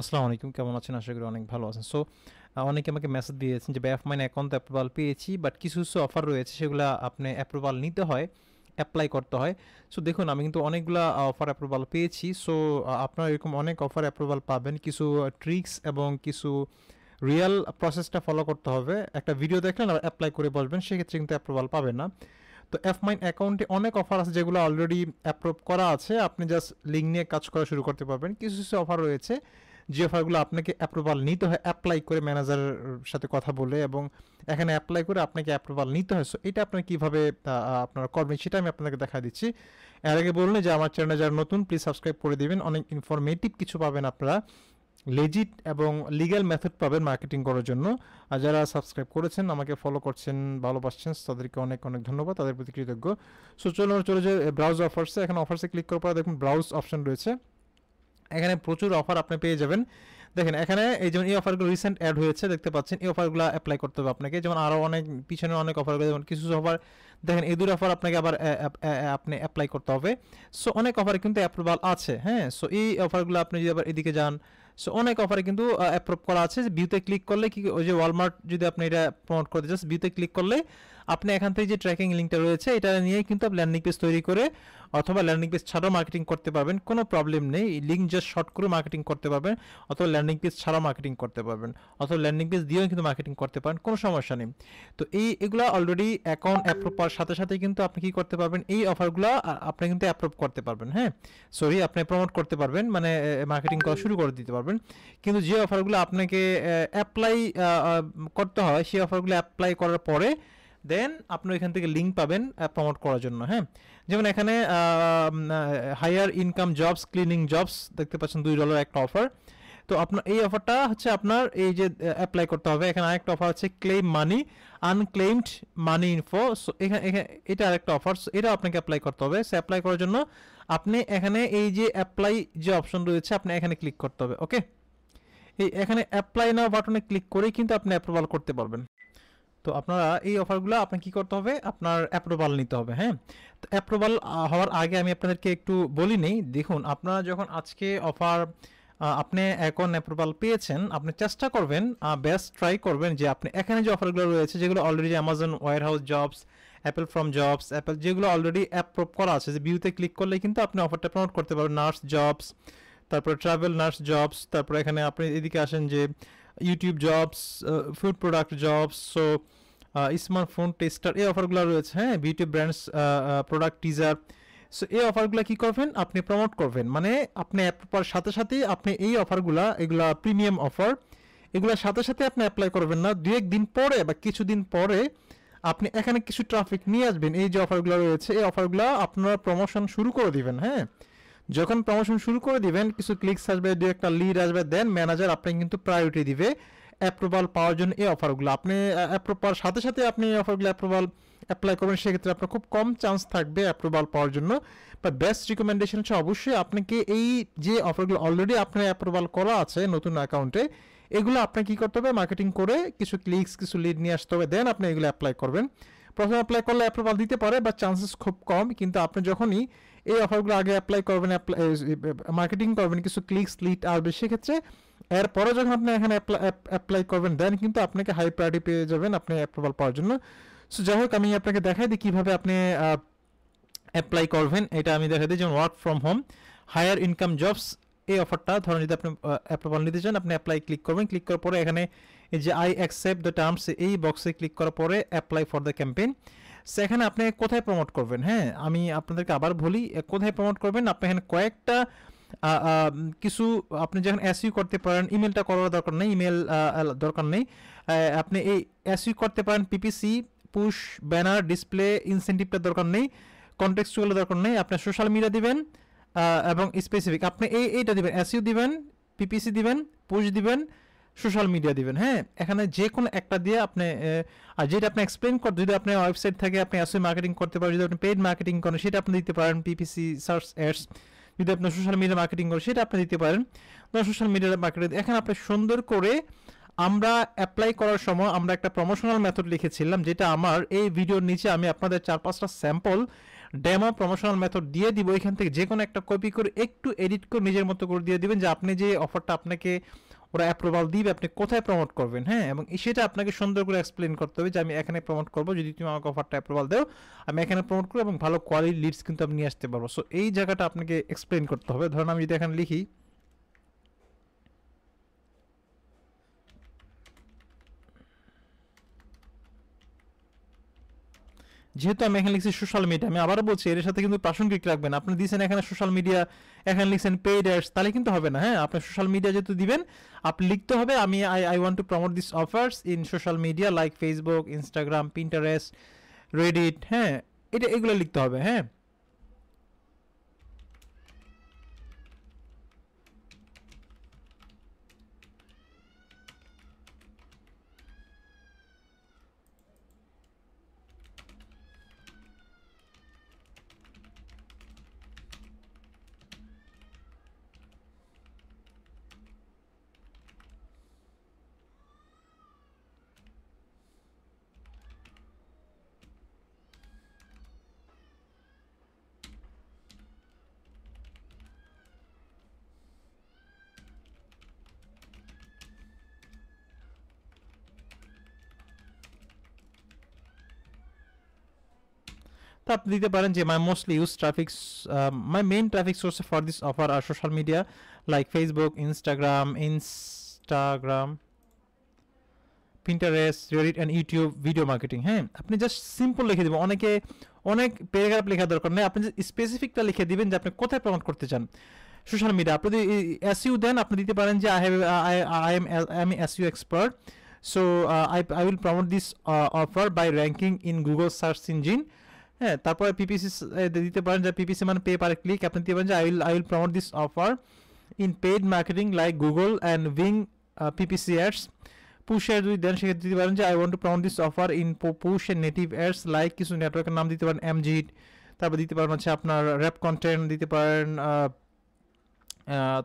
আসসালামু আলাইকুম কেমন আছেন আশা করি অনেক ভালো আছেন সো অনেকে আমাকে মেসেজ দিয়েছেন যে ব্যাফ মাইন অ্যাকাউন্ট অ্যাপ্রুভাল পেয়েছি বাট কিছু কিছু অফার রয়েছে সেগুলো আপনি অ্যাপ্রুভাল নিতে হয় অ্যাপ্লাই করতে হয় সো দেখুন আমি কিন্তু অনেকগুলো অফার অ্যাপ্রুভাল পেয়েছি সো আপনারা এরকম অনেক অফার অ্যাপ্রুভাল পাবেন কিছু ট্রিক্স এবং কিছু রিয়েল প্রসেসটা ফলো করতে হবে একটা ভিডিও দেখলেন আর অ্যাপ্লাই করে বসবেন সেক্ষেত্রে কিন্তু অ্যাপ্রুভাল পাবেন না তো এফ মাইন অ্যাকাউন্টে অনেক অফার আছে যেগুলো অলরেডি অ্যাপ্রুভ করা আছে আপনি জাস্ট লিঙ্ক নিয়ে কাজ করা শুরু করতে পারবেন কিছু কিছু অফার রয়েছে যে অফারগুলো আপনাকে অ্যাপ্রুভাল নিতে হয় অ্যাপ্লাই করে ম্যানেজারের সাথে কথা বলে এবং এখানে অ্যাপ্লাই করে আপনাকে অ্যাপ্রুভাল নিতে হয় সো এটা আপনার কীভাবে আপনারা করবেন সেটা আমি আপনাকে দেখা দিচ্ছি এর আগে বলুন যে আমার চ্যানেল যারা নতুন প্লিজ সাবস্ক্রাইব করে দেবেন অনেক ইনফরমেটিভ কিছু পাবেন আপনারা লেজিট এবং লিগ্যাল মেথড পাবেন মার্কেটিং করার জন্য আর যারা সাবস্ক্রাইব করেছেন আমাকে ফলো করছেন ভালোবাসছেন তাদেরকে অনেক অনেক ধন্যবাদ তাদের প্রতি কৃতজ্ঞ সো চলুন চলে যে ব্রাউজ অফার্সে এখানে অফার্সে ক্লিক করার পর দেখুন ব্রাউজ অপশন রয়েছে এখানে প্রচুর অফার আপনি পেয়ে যাবেন দেখেন এখানে এই যেমন এই অফারগুলো রিসেন্ট অ্যাড হয়েছে দেখতে পাচ্ছেন এই অফারগুলো অ্যাপ্লাই করতে হবে আপনাকে যেমন আরও অনেক পিছনে অনেক অফারগুলো যেমন কিছু অফার দেখেন এই দুটো অফার আপনাকে আবার আপনি অ্যাপ্লাই করতে হবে সো অনেক অফার কিন্তু অ্যাপ্রুভাল আছে হ্যাঁ সো এই অফারগুলো আপনি যদি আবার এদিকে যান সো অনেক অফারে কিন্তু অ্যাপ্রুভ করা আছে বিউতে ক্লিক করলে কি ওই যে ওয়ালমার্ট যদি আপনি এটা প্রমোট করতে চান বিউতে ক্লিক করলে আপনি এখান থেকে যে ট্র্যাকিং লিঙ্কটা রয়েছে এটা নিয়ে কিন্তু আপনি ল্যান্ডিং পেজ তৈরি করে অথবা ল্যান্ডিং পেজ ছাড়াও মার্কেটিং করতে পারবেন কোনো প্রবলেম নেই লিঙ্ক জাস্ট শর্ট করে মার্কেটিং করতে পারবেন অথবা ল্যান্ডিং পেজ ছাড়াও মার্কেটিং করতে পারবেন অথবা ল্যান্ডিং পেজ দিয়েও কিন্তু মার্কেটিং করতে পারেন কোনো সমস্যা নেই তো এই এগুলো অলরেডি অ্যাকাউন্ট অ্যাপ্রুভ পাওয়ার সাথে সাথে কিন্তু আপনি কি করতে পারবেন এই অফারগুলো আপনি কিন্তু অ্যাপ্রুভ করতে পারবেন হ্যাঁ সরি আপনি প্রমোট করতে পারবেন মানে মার্কেটিং করা শুরু করে দিতে পারবেন কিন্তু যে অফারগুলো আপনাকে অ্যাপ্লাই করতে হয় সেই অফারগুলো অ্যাপ্লাই করার পরে দেন আপনি এখান থেকে লিঙ্ক পাবেন প্রমোট করার জন্য হ্যাঁ যেমন এখানে higher income jobs cleaning jobs দেখতে পাচ্ছেন দুই ডলার একটা অফার তো আপনার এই অফারটা হচ্ছে আপনার এই যে অ্যাপ্লাই করতে হবে এখানে আরেকটা অফার হচ্ছে claim money unclaimed money info so এখানে এটা আরেকটা অফার সো এটা আপনাকে অ্যাপ্লাই করতে হবে সে অ্যাপ্লাই করার জন্য আপনি এখানে এই যে অ্যাপ্লাই যে অপশন রয়েছে আপনি এখানে ক্লিক করতে হবে ওকে এই এখানে অ্যাপ্লাই নাও বাটনে ক্লিক করেই কিন্তু আপনি অ্যাপ্রুভাল করতে পারবেন তো আপনারা এই অফারগুলো আপনাকে কি করতে হবে আপনার অ্যাপ্রুভাল নিতে হবে হ্যাঁ তো অ্যাপ্রুভাল হওয়ার আগে আমি আপনাদেরকে একটু বলি নেই দেখুন আপনারা যখন আজকে অফার আপনি এখন অ্যাপ্রুভাল পেয়েছেন আপনি চেষ্টা করবেন বেস্ট ট্রাই করবেন যে আপনি এখানে যে অফারগুলো রয়েছে যেগুলো already Amazon house jobs apply from jobs apply যেগুলো অলরেডি অ্যাপ্রুভ করা আছে যে ভিউতে ক্লিক করলে কিন্তু আপনি অফারটা প্রমোট করতে পারবেন নার্স জবস তারপরে ট্রাভেল নার্স জবস তারপরে এখানে আপনি এদিকে আসেন যে YouTube jobs food product jobs so smartphone tester এই অফারগুলো রয়েছে হ্যাঁ beauty brands product teaser so এই অফারগুলো কী করবেন আপনি প্রমোট করবেন মানে আপনি অ্যাপ করার সাথে সাথেই আপনি এই অফারগুলো এগুলা প্রিমিয়াম অফার এগুলোর সাথে সাথে আপনি অ্যাপ্লাই করবেন না দু একদিন পরে বা কিছুদিন পরে আপনি এখানে কিছু ট্রাফিক নিয়ে আসবেন এই যে অফারগুলো রয়েছে এই অফারগুলো আপনারা প্রমোশন শুরু করে দিবেন হ্যাঁ যখন প্রমোশন শুরু করে দিবেন কিছু ক্লিকস আসবে দু একটা লিড আসবে দেন ম্যানেজার আপনাকে কিন্তু প্রায়োরিটি দিবে অ্যাপ্রুভাল পাওয়ার জন্য এই অফারগুলো আপনি অ্যাপ্রুভ পাওয়ার সাথে সাথে আপনি এই অফারগুলো অ্যাপ্রুভাল অ্যাপ্লাই করবেন সেক্ষেত্রে আপনার খুব কম চান্স থাকবে অ্যাপ্রুভাল পাওয়ার জন্য বা বেস্ট রিকমেন্ডেশন হচ্ছে অবশ্যই আপনাকে এই যে অফারগুলো অলরেডি আপনার অ্যাপ্রুভাল করা আছে নতুন অ্যাকাউন্টে এগুলো আপনাকে কী করতে হবে মার্কেটিং করে কিছু ক্লিকস কিছু লিড নিয়ে আসতে হবে দেন আপনি এগুলো অ্যাপ্লাই করবেন প্রথমে অ্যাপ্লাই করলে অ্যাপ্রুভাল দিতে পারে বা চান্সেস খুব কম কিন্তু আপনি যখনই এই অফারগুলো আগে অ্যাপ্লাই করবেন মার্কেটিং করবেন কিছু ক্লিকস লিড আসবে সেক্ষেত্রে এরপরে যখন আপনি এখানে অ্যাপ্লাই করবেন দেন কিন্তু আপনাকে হাই প্রায়োরিটি পেয়ে যাবেন আপনি অ্যাপ্রুভাল পাওয়ার জন্য সো যাই হোক আমি আপনাকে দেখাই দিই কীভাবে আপনি অ্যাপ্লাই করবেন এটা আমি দেখা দিই যেমন work from home higher income jobs এই অফারটা ধরুন যদি আপনি অ্যাপ্রুভাল নিতে চান আপনি অ্যাপ্লাই ক্লিক করবেন ক্লিক করার পরে এখানে এই যে আই অ্যাকসেপ্ট দ্য টার্মস এই বক্সে ক্লিক করার পরে অ্যাপ্লাই ফর দ্য ক্যাম্পেইন সেখানে আপনি কোথায় প্রমোট করবেন হ্যাঁ আমি আপনাদেরকে আবার বলি কোথায় প্রমোট করবেন আপনি এখানে কয়েকটা কিছু আপনি যখন এস করতে পারেন ইমেলটা করার দরকার নেই ইমেল দরকার নেই আপনি এই এস করতে পারেন পিপিসি পুশ ব্যানার ডিসপ্লে ইনসেন্টিভটা দরকার নেই কন্টেক্সচুয়ালের দরকার নেই আপনি সোশ্যাল মিডিয়া দিবেন এবং স্পেসিফিক আপনি এই এইটা দিবেন এসইউ দিবেন পিপিসি দিবেন পুশ দিবেন সোশ্যাল মিডিয়া দিবেন হ্যাঁ এখানে যে কোনো একটা দিয়ে আপনি আর যেটা আপনি এক্সপ্লেন কর যদি আপনি ওয়েবসাইট থেকে আপনি আসলে মার্কেটিং করতে পারেন যদি আপনি পেইড মার্কেটিং করেন সেটা আপনি দিতে পারেন পিপিসি সার্চ অ্যাডস যদি আপনি সোশ্যাল মিডিয়া মার্কেটিং করেন সেটা আপনি দিতে পারেন সোশ্যাল মিডিয়া মার্কেটিং এখানে আপনি সুন্দর করে আমরা অ্যাপ্লাই করার সময় আমরা একটা প্রমোশনাল মেথড লিখেছিলাম যেটা আমার এই ভিডিওর নিচে আমি আপনাদের চার পাঁচটা স্যাম্পল ডেমো প্রমোশনাল মেথড দিয়ে দিব এখান থেকে যে কোনো একটা কপি করে একটু এডিট করে নিজের মতো করে দিয়ে দিবেন যে আপনি যে অফারটা আপনাকে ওরা অ্যাপ্রুভাল দিবে আপনি কোথায় প্রমোট করবেন হ্যাঁ এবং সেটা আপনাকে সুন্দর করে এক্সপ্লেন করতে হবে যে আমি এখানে প্রমোট করবো যদি তুমি আমাকে অফারটা অ্যাপ্রুভাল দেও আমি এখানে প্রমোট করবো এবং ভালো কোয়ালিটি লিডস কিন্তু আমি নিয়ে আসতে পারবো সো এই জায়গাটা আপনাকে এক্সপ্লেন করতে হবে ধরুন আমি যদি এখানে লিখি যেহেতু আমি এখানে লিখছি সোশ্যাল মিডিয়া আমি আবারও বলছি এর সাথে কিন্তু প্রাসঙ্গিক রাখবেন আপনি দিয়েছেন এখানে সোশ্যাল মিডিয়া এখানে লিখছেন পেইড অ্যাডস তাহলে কিন্তু হবে না হ্যাঁ আপনি সোশ্যাল মিডিয়া যেহেতু দিবেন আপনি লিখতে হবে আমি I I want to promote this offers in social media like Facebook Instagram Pinterest Reddit হ্যাঁ এটা এগুলো লিখতে হবে হ্যাঁ তো আপনি দিতে পারেন যে my mostly use traffic my main traffic source for this offer আর social media like Facebook Instagram Instagram Pinterest Reddit and YouTube video marketing হ্যাঁ আপনি জাস্ট সিম্পল লিখে দেবেন অনেকে অনেক প্যারাগ্রাফ লেখা দরকার নেই আপনি স্পেসিফিকটা লিখে দিবেন যে আপনি কোথায় প্রমোট করতে চান সোশ্যাল মিডিয়া আপনি এসইউ দেন আপনি দিতে পারেন যে I have I I am I am SEO expert so I I will promote this offer by ranking in Google search engine হ্যাঁ তারপরে পিপিসি দিতে পারেন যে পিপিসি মানে পে পার ক্লিক আপনি দিতে পারেন যে I will I will promote this offer in paid marketing like Google and উইং পিপিসি অ্যাডস পুশ এর যদি দেন সেক্ষেত্রে দিতে পারেন যে I want to promote this offer in push and native ads like কিছু নেটওয়ার্কের নাম দিতে পারেন এমজি তারপর দিতে পারেন হচ্ছে আপনার র্যাপ কন্টেন্ট দিতে পারেন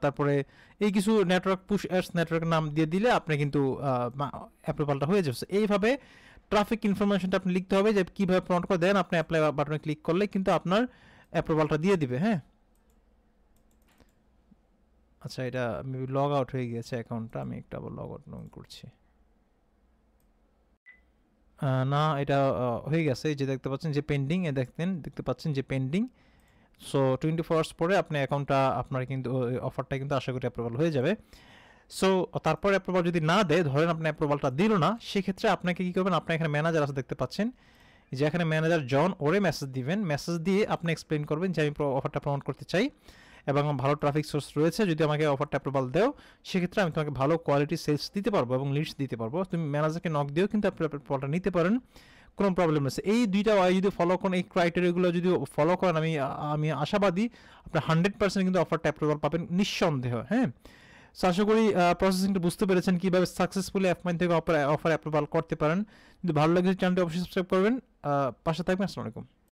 তারপরে এই কিছু নেটওয়ার্ক পুশ অ্যাডস নেটওয়ার্কের নাম দিয়ে দিলে আপনি কিন্তু অ্যাপ্রুভালটা হয়ে যাচ্ছে এইভাবে ট্রাফিক ইনফরমেশনটা আপনি লিখতে হবে যে কীভাবে প্রমোট করে দেন আপনি অ্যাপ্লাই বাটনে ক্লিক করলে কিন্তু আপনার অ্যাপ্রুভালটা দিয়ে দিবে হ্যাঁ আচ্ছা এটা লগ আউট হয়ে গিয়েছে অ্যাকাউন্টটা আমি একটু আবার লগ আউট করছি না এটা হয়ে গেছে যে দেখতে পাচ্ছেন যে পেন্ডিং এ দেখতেন দেখতে পাচ্ছেন যে pending so twenty four hours পরে আপনি অ্যাকাউন্টটা আপনার কিন্তু অফারটা কিন্তু আশা করি অ্যাপ্রুভাল হয়ে যাবে সো তারপর অ্যাপ্রুভাল যদি না দেয় ধরেন আপনি অ্যাপ্রুভালটা দিল না সেক্ষেত্রে আপনাকে কী করবেন আপনি এখানে ম্যানেজার আসে দেখতে পাচ্ছেন যে এখানে ম্যানেজার জন ওরে মেসেজ দিবেন মেসেজ দিয়ে আপনি এক্সপ্লেন করবেন যে আমি অফারটা প্রমোট করতে চাই এবং আমার ভালো ট্রাফিক সোর্স রয়েছে যদি আমাকে অফারটা অ্যাপ্রুভাল দেও সেক্ষেত্রে আমি তোমাকে ভালো কোয়ালিটি সেলস দিতে পারবো এবং লিডস দিতে পারবো তুমি ম্যানেজারকে নক দিয়েও কিন্তু আপনি অ্যাপ্রুভালটা নিতে পারেন কোনো প্রবলেম রয়েছে এই দুইটা ওয়াই যদি ফলো করেন এই ক্রাইটেরিয়াগুলো যদি ফলো করেন আমি আমি আশাবাদী আপনার হান্ড্রেড পার্সেন্ট কিন্তু অফারটা অ্যাপ্রুভাল পাবেন নিঃসন্দেহ হ্যাঁ সো আশা করি প্রসেসিংটা বুঝতে পেরেছেন কীভাবে সাকসেসফুলি অ্যাপ মাইন থেকে অফার অফার অ্যাপ্রুভাল করতে পারেন যদি ভালো লাগে চ্যানেলটি অবশ্যই সাবস্ক্রাইব করবেন পাশে থাকবেন আসসালামু আলাইকুম